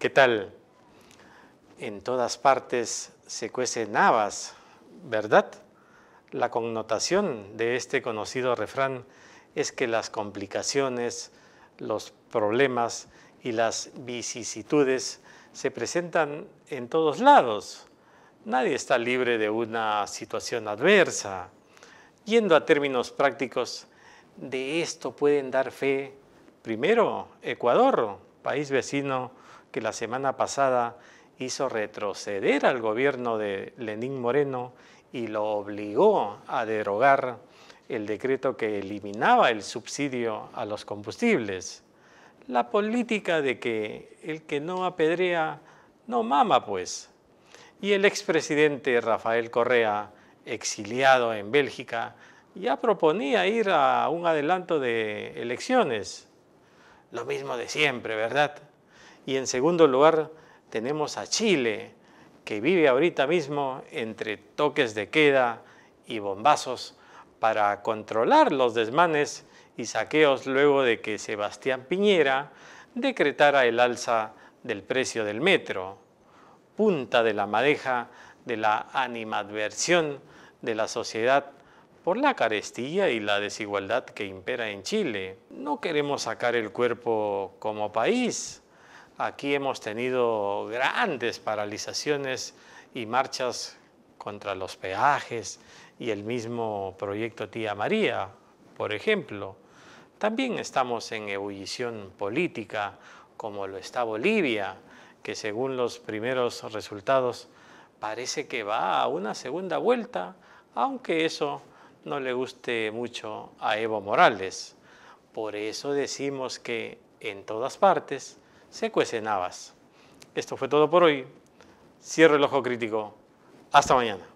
¿Qué tal? En todas partes se cuecen habas, ¿verdad? La connotación de este conocido refrán es que las complicaciones, los problemas y las vicisitudes se presentan en todos lados. Nadie está libre de una situación adversa. Yendo a términos prácticos, de esto pueden dar fe, primero, Ecuador, país vecino que la semana pasada hizo retroceder al gobierno de Lenín Moreno y lo obligó a derogar el decreto que eliminaba el subsidio a los combustibles. La política de que el que no apedrea no mama, pues. Y el expresidente Rafael Correa exiliado en Bélgica, ya proponía ir a un adelanto de elecciones. Lo mismo de siempre, ¿verdad? Y en segundo lugar tenemos a Chile, que vive ahorita mismo entre toques de queda y bombazos para controlar los desmanes y saqueos luego de que Sebastián Piñera decretara el alza del precio del metro. Punta de la madeja de la animadversión de la sociedad por la carestía y la desigualdad que impera en Chile. No queremos sacar el cuerpo como país. Aquí hemos tenido grandes paralizaciones y marchas contra los peajes y el mismo proyecto Tía María, por ejemplo. También estamos en ebullición política, como lo está Bolivia, que según los primeros resultados parece que va a una segunda vuelta, aunque eso no le guste mucho a Evo Morales. Por eso decimos que en todas partes se cuecen habas. Esto fue todo por hoy. Cierro el ojo crítico. Hasta mañana.